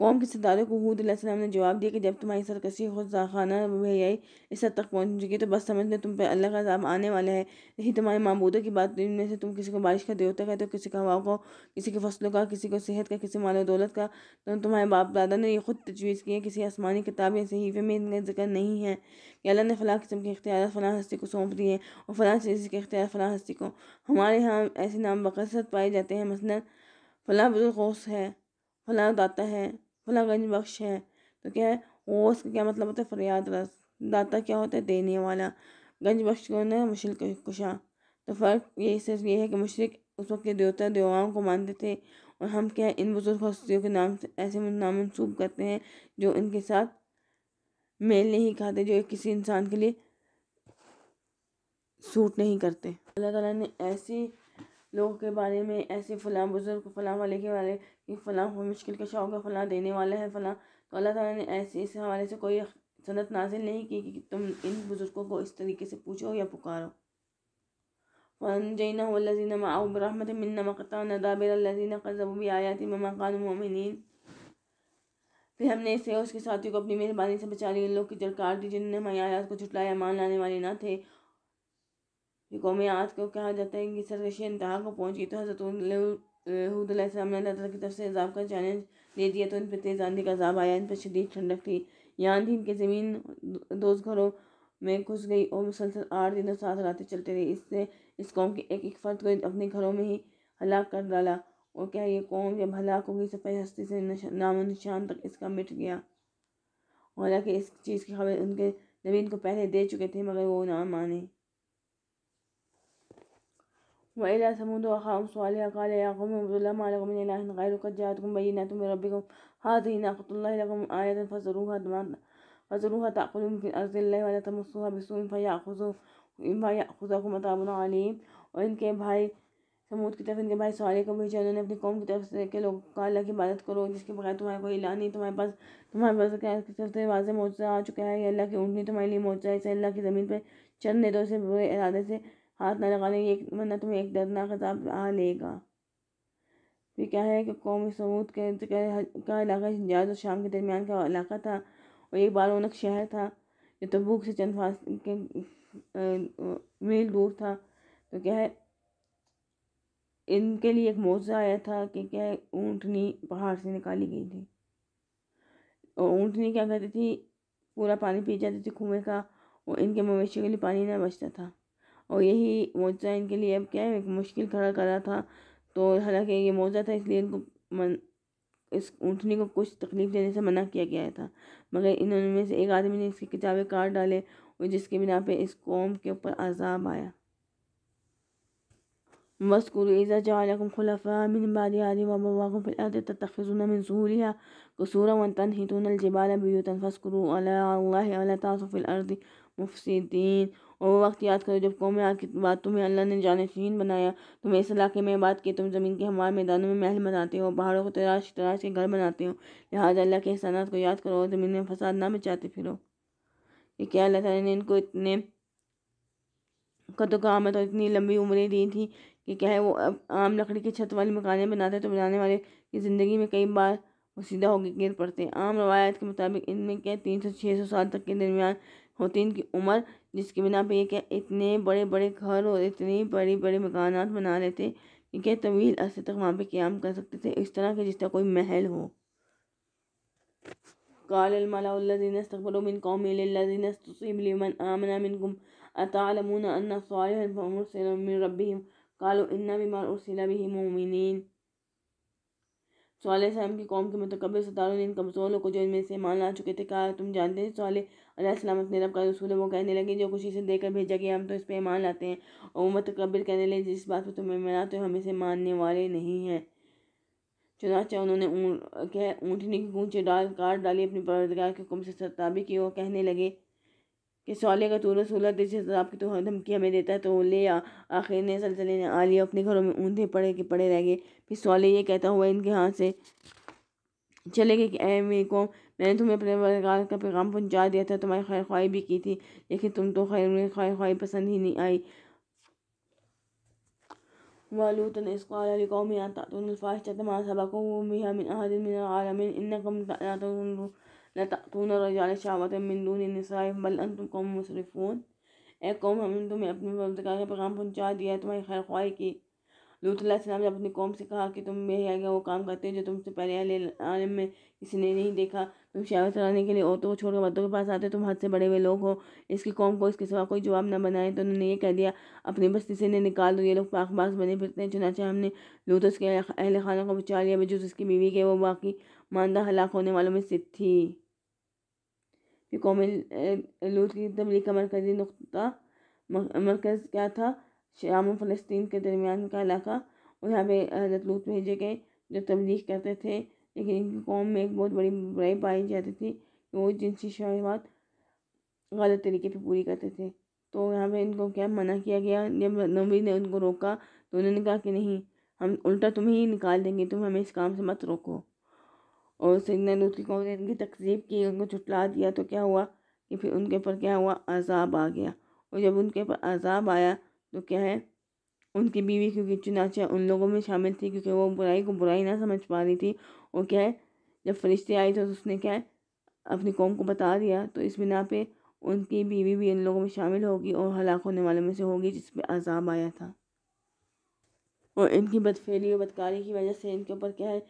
कौम के सतारे को हूद ने जवाब दिया कि जब तुम्हारी सरकशी खुद जाखाना भैयाई इस हद तक पहुँच चुकी है तो बस समझ लो तुम पर अल्लाह का अजाब आने वाला है यही तुम्हारे मामूदों की बात इनमें से तुम किसी को बारिश का देवता का तो किसी का हवा को किसी की फसलों का किसी को सेहत का किसी माल दौलत का तो तुम्हारे बाप दादा ने यह खुद तजवीज़ की है किसी आसमानी किताब या सहीफे में इनका जिक्र नहीं है कि अल्लाह ने फ़लाँ किस्म के इख्तियार फ़लाँ हस्ती को सौंप दिए और फ़लाँ चीज़ के इख्तियार फ़लाँ हस्ती को हमारे यहाँ ऐसे नाम बकसत पाए जाते हैं मसला फ़लाँ बुजुर्गोश है फ़लाँ दाता है मतलब गंज बख्श है तो क्या है ओस का क्या मतलब होता है फरियाद रस दाता क्या होता है देने वाला गंज बख्श कौन है मुश्किल कुशा तो फ़र्क ये सिर्फ ये है कि मुशरक उस वक्त के देवता देवाओं को मानते थे और हम क्या है इन बुज़ुर्ग हस्तियों के नाम से ऐसे नाम मनसूब करते हैं जो इनके साथ मेल नहीं खाते जो किसी इंसान के लिए सूट नहीं करते अल्लाह ताला ने ऐसे लोगों के बारे में ऐसे फ़लाँ बुज़ुर्ग फ़लाँ वाले के वाले कि फ़लाँ वो मुश्किल का शौक़ है फ़लाँ देने वाला है फ़लाँ तो अल्लाह ताला ने ऐसे इस हवाले से कोई सनत नाजिल नहीं की कि तुम इन बुज़ुर्गों को इस तरीके से पूछो या पुकारो वनजैना वल्लजीन माऊ बरहमत मिन्ना मकता नदाबिर अल्लजीन कज़बू भी आयाती ममा कान मोमिन फिर हमने इसे उसके साथियों को अपनी मेहरबानी से बचा लिया लोग की जड़कार दी जिन्होंने हमारी आयात को छुटलाया मान लाने वाले ना थे ये कौम आज को कहा जाता है कि सरकशी इंतहा को पहुंची तो हजरत तो अल्लाह की तरफ से अजाब का चैलेंज दे दिया तो इन पर तेज़ आंधी का अजाब आया इन पर शदीद ठंडक थी यहाँ आंधी इनके ज़मीन दोस्त घरों में घुस गई और मुसलसल आठ दिनों सात रातें चलते रही इससे इस कौम के एक एक फर्द को अपने घरों में ही हलाक कर डाला और क्या ये कौम जब हलाक होगी सफ़ेद तो हस्ती से नामो निशान तक इसका मिट गया हालांकि इस चीज़ की खबर उनके जमीन को पहले दे चुके थे मगर वो ना माने وإلى ثمود أخاهم صالحا قال يا قوم اعبدوا الله ما لكم من إله غيره قد جاءتكم بينات من ربكم هذه ناقة الله لكم آية فزروها فزروها تأكلون في أرض الله ولا تمسوها بسوء فيأخذوا فيأخذكم يأخذكم عذاب عليم और इनके भाई समूद की तरफ इनके भाई सॉरी को भेजा उन्होंने अपनी कौम की तरफ से के लोगों का अल्लाह की इबादत करो जिसके बगैर तुम्हारा कोई इला नहीं तुम्हारे पास तुम्हारे पास की तरफ से वाजह मुआवजा आ चुका है अल्लाह की ऊँटनी तुम्हारे लिए मुआवजा है इसे अल्लाह की ज़मीन पर चंद दो से बुरे इरादे से हाथ न लगाने एक वरना तुम्हें एक दर्दनाक अजाब आ लेगा फिर क्या है कि कौम समूद के का इलाका हिजाज और शाम के दरमियान का इलाका था और एक बार उनक शहर था जो तबूक से चंद फास के मील दूर था तो क्या है इनके लिए एक मौजा आया था कि क्या है ऊँटनी पहाड़ से निकाली गई थी और ऊँटनी क्या करती थी पूरा पानी पी जाती थी कुएँ का और इनके मवेशी के लिए पानी ना बचता था और यही मोजा इनके लिए अब क्या है एक मुश्किल खड़ा करा था तो हालांकि ये मोजा था इसलिए इनको मन इस ऊँटनी को कुछ तकलीफ़ देने से मना किया गया था मगर इन्होंने में से एक आदमी ने इसकी किताबें काट डाले और जिसके बिना पे इस कौम के ऊपर अजाब आया वस्कुरज़ा जालकुम खलफा मिन बाद आदि वबाकुम फिल अर्द ततखज़ुन मिन सहूलिहा कसूरा व तनहितुन अलजिबाल बियुतन फस्कुरु अला अल्लाह अला तासु फिल अर्द मुफसिदीन वो वक्त याद करो जब कौम आज की बात तुम्हें अल्लाह ने जानशीन बनाया तुम्हें इस इलाके में बात की तुम ज़मीन के हमारे मैदानों में महल बनाते हो पहाड़ों को तराश तराश के घर बनाते हो लिहाजा अल्लाह के एहसानात को याद करो और ज़मीन में फसाद ना मचाते फिरो कि क्या अल्लाह तारा ने इनको इतने कद कामत और इतनी लंबी उम्रें दी थी कि क्या है वो अब आम लकड़ी की छत वाले मकान बनाते तो बनाने वाले की ज़िंदगी में कई बार वो सीधा होकर गिर पड़ते हैं आम रवायत के मुताबिक इनमें क्या तीन सौ छः सौ साल तक के दरमियान होती इनकी उम्र जिसके बिना पर क्या इतने बड़े बड़े घर और इतने बड़े बड़े मकान बना थे कि क्या तवील अरसे तक वहाँ पर क्याम कर सकते थे इस तरह के जिस तरह कोई महल हो कालमलादीन की कौम के सतारों ने इन कमज़ोर को जो इनमें से मान ला चुके थे कहा तुम जानते हैं सवाल सलामत ने रब का रसूल वो कहने लगे जो खुशी से देकर भेजा गया हम तो इस पर ईमान लाते हैं और उम्मत तकबिर कहने लगे जिस बात पर तुम्हें मना तो हम इसे मानने वाले नहीं हैं चुनाचा उन्होंने क्या ऊँटनी की ऊँचे डाल काट डाली अपने परदगार के हुक्म से सरताबी की और कहने लगे कि सौले का तू रसूला तेज शराब की तो धमकी हमें देता है तो ले आखिर ने सलसले ने आ लिया अपने घरों में ऊंधे पड़े के पड़े रह गए फिर सौले ये कहता हुआ इनके हाथ से चले गए कि ए मेरी कौम मैंने तुम्हें अपने परगार का पैगाम पहुँचा दिया था तुम्हारी खैर ख्वाही भी की थी लेकिन तुम तो खैर में खैर ख्वाही पसंद ही नहीं आई ولوط إذ तो ए कौम हमने तुम्हें अपने का पैगाम पहुँचा दिया है तुम्हारी खैर ख्वाही की लूतम ने अपनी कौम से कहा कि तुम मेरे आगे वो काम करते हो जो तुमसे पहले आलम में किसी ने नहीं देखा रिक्शा चलाने के लिए औरतों को छोड़कर मर्दों के पास आते तुम तो हद से बड़े हुए लोग हो इसकी कौम को इसके सिवा कोई जवाब न बनाए तो उन्होंने ये कह दिया अपनी बस्ती से इन्हें निकाल दो ये लोग पाकबाज बने फिरते हैं चुनाचे हमने लूत उसके अहल खाना को बचा लिया बेजूस उसकी बीवी के वो बाकी मानदा हलाक होने वालों में स्थित थी कि कौम लूत की तबलीग का मरकजी नुकता मरकज़ क्या था शाम फ़लस्तीन के दरमियान का इलाका और यहाँ पे हजरत लूत भेजे गए जो तबलीग करते थे लेकिन इनकी कौम में एक बहुत बड़ी बुराई पाई जाती थी वो जिनसी शहवात गलत तरीके से पूरी करते थे तो यहाँ पे इनको क्या मना किया गया जब नबी ने उनको रोका तो उन्होंने कहा कि नहीं हम उल्टा तुम्हें ही निकाल देंगे तुम हमें इस काम से मत रोको और सैदना ने उसकी कौम ने इनकी तकजीब की उनको छुटला दिया तो क्या हुआ कि फिर उनके ऊपर क्या हुआ अजाब आ गया और जब उनके ऊपर अजाब आया तो क्या है उनकी बीवी क्योंकि चुनाचा उन लोगों में शामिल थी क्योंकि वो बुराई को बुराई ना समझ पा रही थी और क्या है जब फरिश्ते आए थे तो उसने क्या है अपनी कौम को बता दिया तो इस बिना पे उनकी बीवी भी इन लोगों में शामिल होगी और हलाक होने वालों में से होगी जिस पर अजाब आया था और इनकी बदफेली और बदकारी की वजह से इनके ऊपर क्या है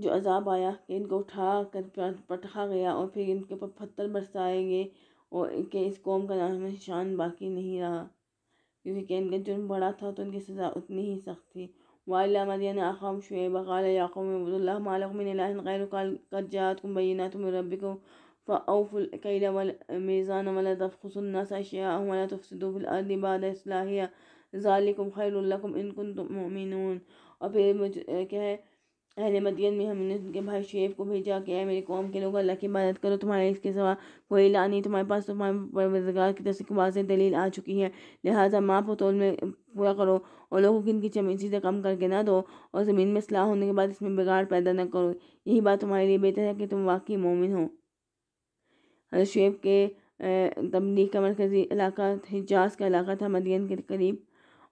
जो अजाब आया कि इनको उठा कर पटखा गया और फिर इनके ऊपर पत्थर बरसाएंगे और इनके इस कौम का नाम निशान बाकी नहीं रहा क्योंकि इनका जुर्म बड़ा था तो इनकी सज़ा उतनी ही सख्त थी وإلى مدين أخاهم شعيب قال يا قوم اعبدوا الله ما لكم من إله غيره قال قد جاءتكم بينات من ربكم فأوفوا الكيل والميزان ولا تبخسوا الناس أشياءهم ولا تفسدوا في الأرض بعد إصلاحها ذلكم خير لكم إن كنتم مؤمنون وفي مجرد अहल मदियन में हमने उनके भाई शेब को भेजा कि मेरे कौम के लोग अल्लाह की इबादत करो तुम्हारे इसके सवा कोई ला नहीं तुम्हारे पास तो तुम्हारे परवरदगार की तरफ से दलील आ चुकी है लिहाजा माँ पोतोल में पूरा करो और लोगों की इनकी चमी चीज़ें कम करके ना दो और ज़मीन में सलाह होने के बाद इसमें बिगाड़ पैदा ना करो यही बात तुम्हारे लिए बेहतर है कि तुम वाकई मोमिन हो हजरत के तबलीग का मरकज़ी इलाका हिजाज का इलाका था मदियन के करीब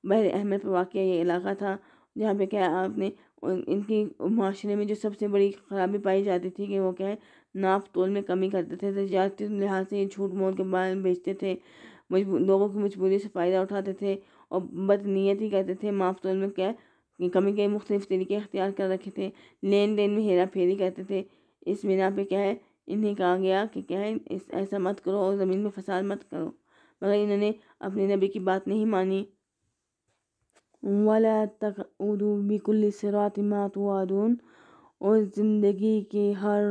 बहर अहमद पर वाक़ ये इलाका था जहाँ पे क्या आपने इनकी माशरे में जो सबसे बड़ी खराबी पाई जाती थी कि वो क्या है नाप तोल में कमी करते थे तजारती लिहाज से ये झूठ मूठ के बारे में बेचते थे लोगों की मजबूरी से फ़ायदा उठाते थे और ही करते थे माफ तोल में क्या कमी के मुख्त तरीके अख्तियार कर रखे थे लेन देन में हेरा फेरी करते थे इस बिना पे क्या है इन्हें कहा गया कि क्या है इस ऐसा मत करो और ज़मीन में फसाद मत करो मगर इन्होंने अपने नबी की बात नहीं मानी वला तकउदु बिकुल सिरात मातवादून और ज़िंदगी के हर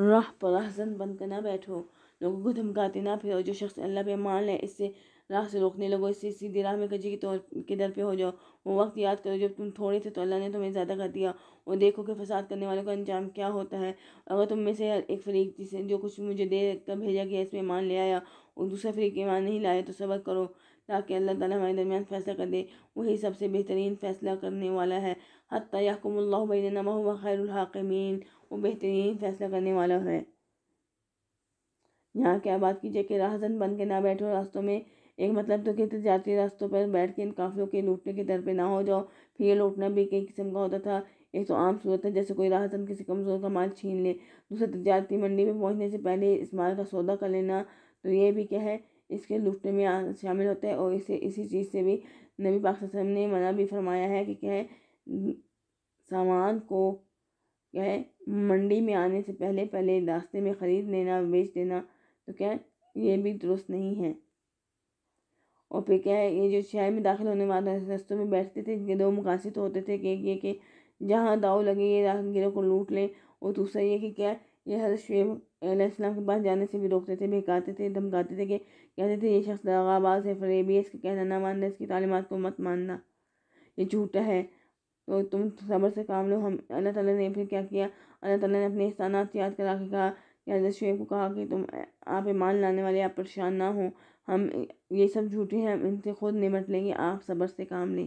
राह पर रहजन बनकर ना बैठो लोगों को धमकाते ना फिर जो शख्स अल्लाह पे मान ले इससे राह से रोकने लगो इससे सीधे राह में कजी के तौर के दर पे हो जाओ वो वक्त याद करो जब तुम थोड़े थे तो अल्लाह ने तुम्हें ज़्यादा कर दिया और देखो कि फसाद करने वालों का अंजाम क्या होता है अगर तुम में से एक फरीक जिसे जो कुछ मुझे दे कर भेजा गया इसमें मान ले आया और दूसरा फरीक ईमान नहीं लाया तो सबर करो ताकि अल्लाह ताला हमारे दरमियान फैसला कर दे वही सबसे बेहतरीन फ़ैसला करने वाला है हती याकुमल्लाबैन हुआ खैरहाकमीन वो बेहतरीन फ़ैसला करने वाला है यहाँ क्या बात कीजिए कि राहजन बन के ना बैठो रास्तों में एक मतलब तो कि तजारती रास्तों पर बैठ के इन काफिलों के लूटने के दर पर ना हो जाओ फिर ये लूटना भी कई किस्म का होता था एक तो आम सूरत है जैसे कोई राहजन किसी कमज़ोर का माल छीन ले दूसरा तजारती मंडी में पहुँचने से पहले इस माल का सौदा कर लेना तो ये भी क्या है इसके लुटने में शामिल होते हैं और इसे इसी चीज़ से भी नबी पाक ने मना भी फरमाया है कि क्या सामान को क्या है मंडी में आने से पहले पहले रास्ते में ख़रीद लेना बेच देना तो क्या है ये भी दुरुस्त नहीं है और फिर क्या है ये जो शहर में दाखिल होने वाले रस्तों में बैठते थे इनके दो मुकासद तो होते थे कि ये कि जहाँ दाव लगे ये राहगीरों को लूट लें और दूसरा ये कि क्या ये हर शुएब के पास जाने से भी रोकते थे बहकाते थे धमकाते थे कि कहते थे ये शख्स दगाबाज है फरेबी इसके कहना ना मानना इसकी तालीमत को मत मानना ये झूठा है तो तुम सब्र से काम लो हम अल्लाह ताला ने फिर क्या किया अल्लाह ताला ने अपने स्थानात याद करा के कहा कि हजरत शुएब को कहा कि तुम आप ईमान लाने वाले आप परेशान ना हो हम ये सब झूठे हैं हम इनसे खुद निमट लेंगे आप सब्र से काम लें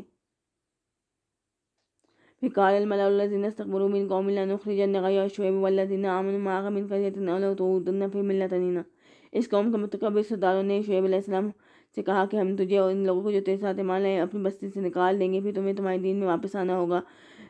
फिर कालमलाजीन तकबरू मिन शुएब वल्लिन आमन मागम इन कर यतन तो फिर इस कौम के मतकब सरदारों ने शुएब से कहा कि हम तुझे और इन लोगों को जो तेरे साथ मान हैं अपनी बस्ती से निकाल देंगे फिर तुम्हें तुम्हारे दिन में वापस आना होगा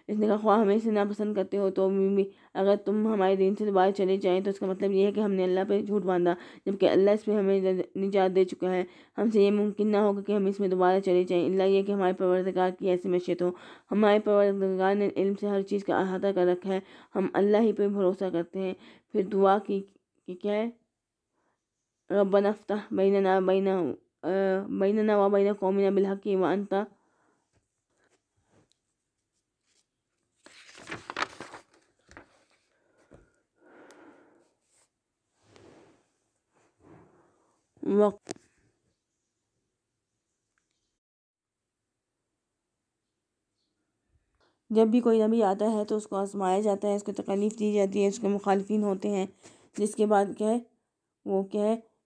इसने कहा ख्वाह हमें इसे नापसंद करते हो तो भी अगर तुम हमारे दिन से दोबारा चले जाएँ तो इसका मतलब यह है कि हमने अल्लाह पर झूठ बांधा जबकि अल्लाह इस पर हमें निजात दे चुका है हमसे ये मुमकिन ना होगा कि हम इसमें दोबारा चले जाएँ अल्लाह यह कि हमारे परवरदगार की ऐसी मशियत हो हमारे परवरदगार ने इल्म से हर चीज़ का अहाता कर रखा है हम अल्लाह ही पर भरोसा करते हैं फिर दुआ की क्या है ربنا افتح بيننا وبين بيننا وبين قومنا بالحق وأنت जब भी कोई नबी आता है तो उसको आजमाया जाता है उसको तकलीफ़ दी जाती है उसके मुखालफी होते हैं जिसके बाद क्या है वो क्या है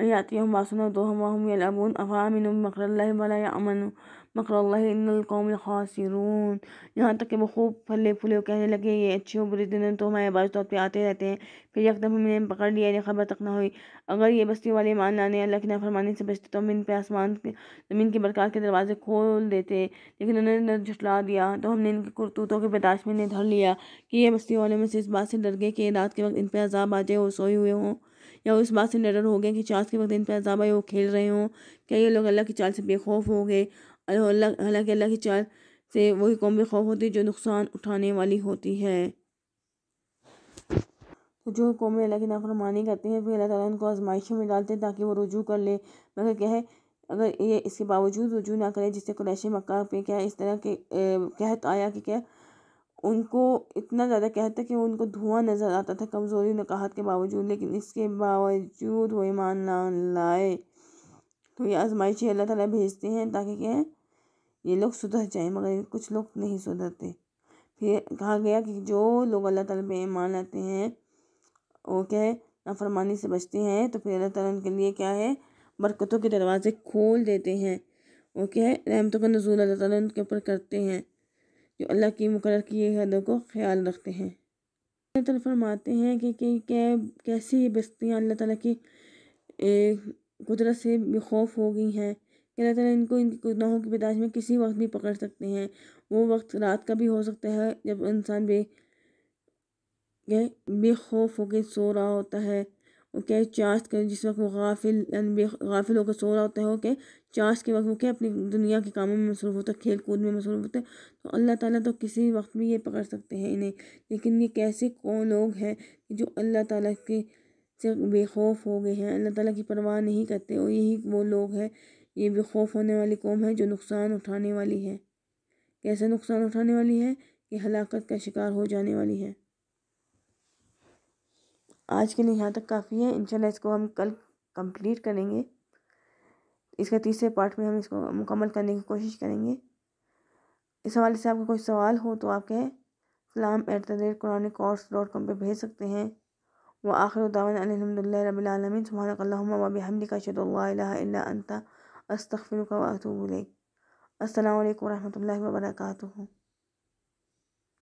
يأتيهم بأسنا وهم يلعبون أفأمنوا مكر الله ولا يأمن मकर इनकौम खासिरून यहाँ तक कि वो खूब फले फूले कहने लगे ये अच्छे हो बुरे दिन तो हमारे बाजू तौर पर आते रहते हैं फिर यकदम हमने पकड़ लिया ये खबर तक ना हुई अगर ये बस्ती वाले मान लाने अल्लाह की नाफरमानी से बचते तो हम इन पर आसमान ज़मीन के बरकार के दरवाजे खोल देते लेकिन उन्होंने झुटला दिया तो हमने इनके करतूतों के बर्दाश्त में धर लिया कि ये बस्ती वाले में से इस बात से डर गए कि रात के वक्त इन पर अजाब आ जाए और सोए हुए हों या इस बात से निडर हो गए कि चार्ज के वक्त इन पर अजाब है वो खेल रहे हों क्या ये लोग अल्लाह की चाल से बेखौफ हो गए हालाँकि हालांकि अल्लाह की चाल से वही कौम बेखौफ होती है जो नुकसान उठाने वाली होती है तो जो कौमें अल्लाह की नाफरमानी करती हैं फिर अल्लाह ताला उनको आजमाइशों में डालते हैं ताकि वो रुजू कर ले मगर क्या है अगर ये इसके बावजूद रुजू ना करें जिससे कुरैश मक्का पे क्या इस तरह के कहत आया कि क्या उनको इतना ज़्यादा कहते कि उनको धुआँ नज़र आता था कमज़ोरी नक़ाहत के बावजूद लेकिन इसके बावजूद वो ईमान ना लाए तो ये आजमाइशी अल्लाह ताला भेजते हैं ताकि क्या ये लोग सुधर जाएं मगर कुछ लोग नहीं सुधरते फिर कहा गया कि जो लोग अल्लाह ताला पे ईमान लाते हैं वो क्या है नाफरमानी से बचते हैं तो फिर अल्लाह ताला उनके लिए क्या है बरकतों के दरवाज़े खोल देते हैं वो क्या है रहमतों का नजूल अल्लाह ताला उनके ऊपर करते हैं जो अल्लाह की मुकर की हदों को ख्याल रखते हैं फरमाते हैं कि, कि कै, कैसी ये बस्तियाँ अल्लाह ताला की कुदरत से बेखौफ हो गई हैं कि अल्लाह ताला इनको इनकी गुनाहों की पैदाइश में किसी वक्त भी पकड़ सकते हैं वो वक्त रात का भी हो सकता है जब इंसान बे बेखौफ होकर सो रहा होता है और क्या चार्ज कर जिस वक्त वो गाफिल गाफिल होकर सो रहा होता है वो क्या चाश के वक्त वो क्या अपनी दुनिया के कामों में मसरूफ़ होता है खेल कूद में मसरूफ़ होते हैं तो अल्लाह ताला तो किसी वक्त भी ये पकड़ सकते हैं इन्हें लेकिन ये कैसे कौन लोग हैं जो अल्लाह ताला के से बेखौफ हो गए हैं अल्लाह ताला की परवाह नहीं करते और यही वो लोग हैं ये बेखौफ होने वाली कौम है जो नुकसान उठाने वाली है कैसे नुकसान उठाने वाली है कि हलाकत का शिकार हो जाने वाली है आज के लिए यहाँ तक काफ़ी है इंशाल्लाह इसको हम कल कंप्लीट करेंगे इसके तीसरे पार्ट में हम इसको मुकम्मल करने की कोशिश करेंगे इस हवाले से आपका कोई सवाल हो तो आप कहें सलाम at the rate Quran course dot com पर भेज सकते हैं व आखिर दावन अलहमदिल्ला रबालमीन अस्तफ़िर का वर्का